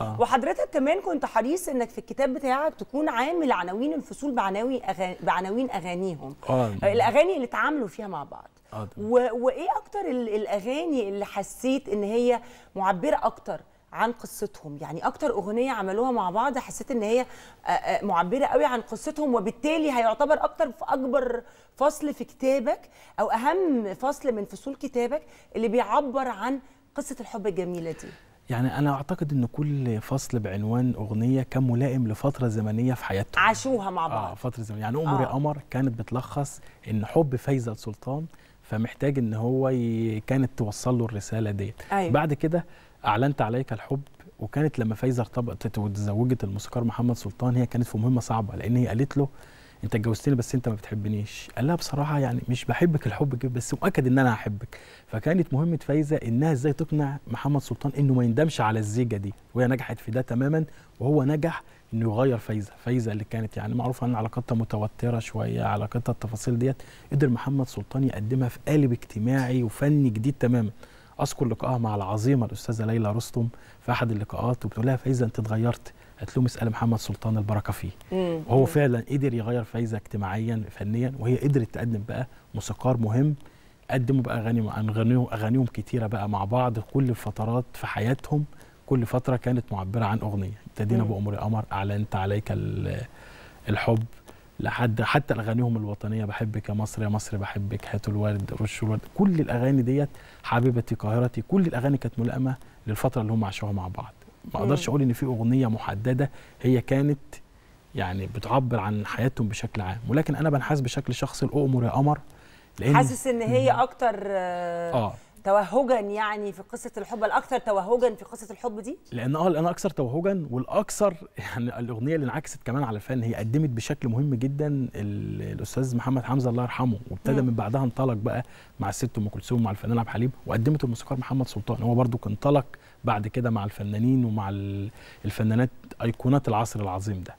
آه. وحضرتك كمان كنت حريص انك في الكتاب بتاعك تكون عامل عناوين الفصول بعناوي أغاني بعناوين اغانيهم آه. الاغاني اللي اتعاملوا فيها مع بعض آه. وايه اكتر الاغاني اللي حسيت ان هي معبره اكتر عن قصتهم يعني اكتر اغنيه عملوها مع بعض حسيت ان هي معبره قوي عن قصتهم وبالتالي هيعتبر اكتر في اكبر فصل في كتابك او اهم فصل من فصول كتابك اللي بيعبر عن قصه الحب الجميله دي يعني انا اعتقد ان كل فصل بعنوان اغنيه كان ملائم لفتره زمنيه في حياتهم عاشوها مع بعض اه فتره زمنيه يعني امر آه. قمر كانت بتلخص ان حب فايزه لسلطان فمحتاج ان هو ي... كانت توصل له الرساله ديت أيوة. بعد كده اعلنت عليك الحب وكانت لما فايزه ارتبطت وتزوجت الموسيقار محمد سلطان هي كانت في مهمه صعبه لان هي قالت له انت اتجوزتني بس انت ما بتحبنيش قال لها بصراحه يعني مش بحبك الحب كده بس مؤكد ان انا هحبك فكانت مهمه فايزه انها ازاي تقنع محمد سلطان انه ما يندمش على الزيجه دي وهي نجحت في ده تماما وهو نجح انه يغير فايزه فايزه اللي كانت يعني معروفه ان علاقتها متوتره شويه علاقتها التفاصيل ديت قدر محمد سلطان يقدمها في قالب اجتماعي وفني جديد تماما اذكر لقائها مع العظيمه الاستاذه ليلى رستم في احد اللقاءات وبتقول لها فايزه انت اتغيرت هتلوم اسال محمد سلطان البركه فيه مم. وهو مم. فعلا قدر يغير فايزه اجتماعيا فنيا وهي قدرت تقدم بقى موسيقار مهم قدموا بقى اغاني اغانيهم اغانيهم كتيره بقى مع بعض كل فترات في حياتهم كل فتره كانت معبره عن اغنيه ابتدينا بامور القمر اعلنت عليك الحب لحد حتى اغانيهم الوطنيه بحبك يا مصر يا مصر بحبك هاتوا الورد رشوا الورد كل الاغاني ديت حبيبتي قاهرتي كل الاغاني كانت ملائمه للفتره اللي هم عاشوها مع بعض ما اقدرش اقول ان في اغنيه محدده هي كانت يعني بتعبر عن حياتهم بشكل عام ولكن انا بنحاس بشكل شخصي الامر يا قمر لان حاسس ان هي اكتر اه توهجا يعني في قصه الحب الاكثر توهجا في قصه الحب دي لان اه لان اكثر توهجا والاكثر يعني الاغنيه اللي انعكست كمان على الفن هي قدمت بشكل مهم جدا الاستاذ محمد حمزه الله يرحمه وابتدى من بعدها انطلق بقى مع الست ام كلثوم مع الفنان عبد الحليم وقدمت الموسيقار محمد سلطان هو برده كان انطلق بعد كده مع الفنانين ومع الفنانات ايقونات العصر العظيم ده